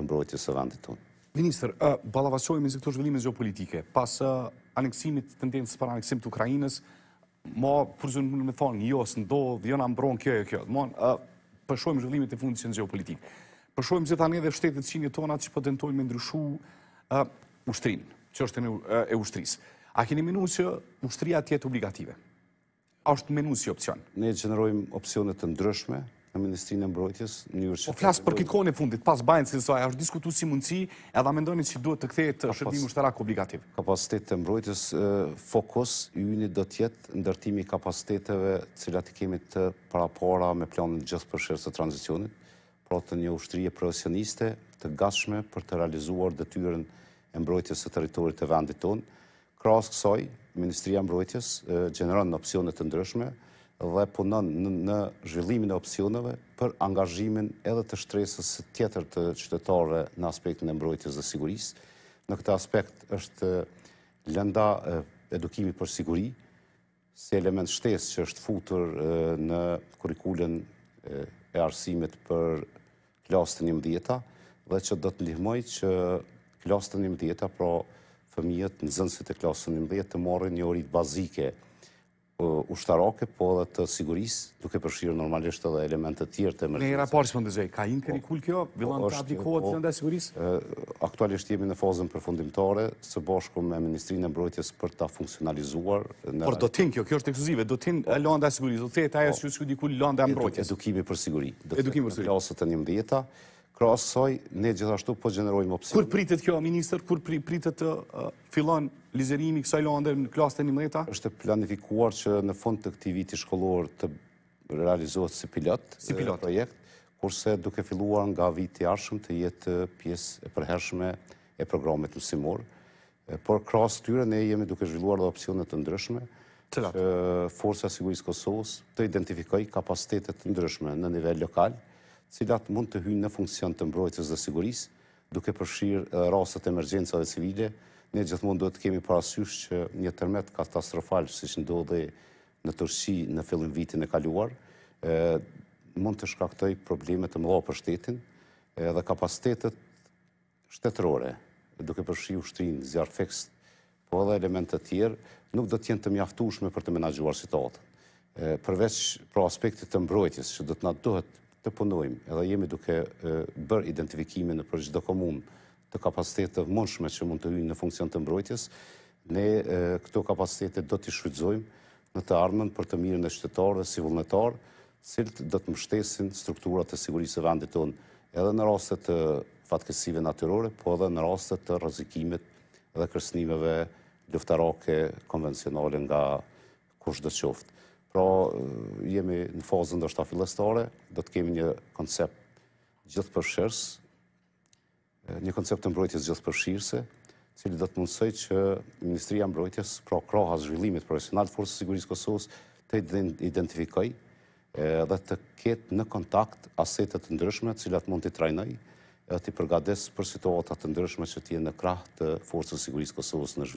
të mbrojtje së vandit tonë. Minister, balavasojme në zektor zhvillime zhjopolitike, pas aneksimit të ndjenës për aneksimit Ukrajinës, ma përzunë më në thonë, jo, së ndohë, jo në ambronë kjo jo, e kjo, dhe ma përshojme zhvillime të fundës në zhjopolitikë. Përshojme zhjitha ne dhe shtetet që tona që për po tentojnë me ndryshu ushtrinë, që është e ushtrisë. A keni menu që ushtria tjetë obligative? A është menu si opcion? Ne gjenerojmë opcionet të ndryshme, në Ministrinë e Mbrojtjes, në njërë që... O po flasë për kikon e fundit, pas bajnë, se nësoj, është diskutu si mundësi, edhe amendojnë që duhet të këthejt të shërbimu shtarak obligativ. Kapacitet të mbrojtjes, fokus, yuni do tjetë, ndërtimi kapaciteteve cilat i kemi të prapora me planën gjithë për shërës të tranzicionit, pro të një ushtërije profesioniste, të gashme për të realizuar dëtyrën e mbrojtjes të teritorit të vendit tonë. Krasë kësaj, Ministria Mbrojtjes, gjeneron të ndryshme, dhe punon në zhvillimin e opcionëve për angazhimin edhe të shtresës tjetër të qytetarëve në aspektin e mbrojtjes dhe sigurisë. Në këtë aspekt është lënda edukimi për siguri si element shtesë që është futur në kurikulën e arsimit për klasë të një mdjeta dhe që do të lihmoj që klasë të një mdjeta, pra fëmijët në zënësit e klasë të një mdjeta të marrë një orit bazike ushtaroke, po edhe të sigurisë, duke përshirë normalisht edhe elementet tjerë të emergjës. Në i raport, së po ka inë këri po, kul kjo? Vilan të abdikohet të sigurisë? Aktualisht jemi në fazën përfundimtare, së boshku me Ministrinë e Mbrojtjes për ta funksionalizuar. Por do tin kjo, kjo është eksuzive, do tin lënda sigurisë, do të të të e të të lënda mbrojtjes. Edukimi për të të të të të të të të të krasësaj, ne gjithashtu po gjenerojmë opsin. Kur pritet kjo, minister, kur pritet të uh, filan lizerimi kësaj lande në klasë të një mëjta? Êshtë planifikuar që në fond të këti viti shkollor të realizohet si pilot. Projekt, kurse duke filluar nga viti arshëm të jetë pjesë e përhershme e programet në simor. Por krasë tyre, ne jemi duke zhvilluar dhe opcionet të ndryshme. që Forca Sigurisë Kosovës të identifikoj kapacitetet të ndryshme në nivel lokalë cilat mund të hynë në funksion të mbrojtës dhe sigurisë, duke përshirë rasët dhe civile, ne gjithmonë duhet të kemi parasysh që një tërmet katastrofal, si që ndodhe në tërshi në fillim vitin e kaluar, mund të shkaktoj problemet të mëlo për shtetin dhe kapacitetet shtetërore, duke përshirë ushtrinë, zjarë fekst, po edhe elementet tjerë, nuk do tjenë të mjaftushme për të menagjuar situatën. Përveç pro aspektit të mbrojtjes që do të na duhet të punojmë edhe jemi duke bërë identifikimin në për gjithë komun të kapacitetet të që mund të ujnë në funksion të mbrojtjes, ne këto kapacitetet do t'i shrydzojmë në të armën për të mirën e qytetarë dhe si vullnetarë, cilët do të mështesin strukturat të sigurisë e vendit tonë edhe në rastet të fatkesive natyrore, po edhe në rastet të rëzikimit dhe kërsnimeve luftarake konvencionale nga kush dhe qoftë. Pra, jemi në fazën dhe është afilestare, do të kemi një koncept gjithë përshirës, një koncept të mbrojtjes gjithë përshirëse, cili do të mundësoj që Ministria Mbrojtjes, pra kraha zhvillimit profesional të Forësë Sigurisë Kosovës, të identifikoj dhe të ketë në kontakt asetet të ndryshme, cilat mund të trajnoj, dhe të i përgades për situatat të ndryshme që t'je në krah të Forësë Sigurisë Kosovës në zhvillimit.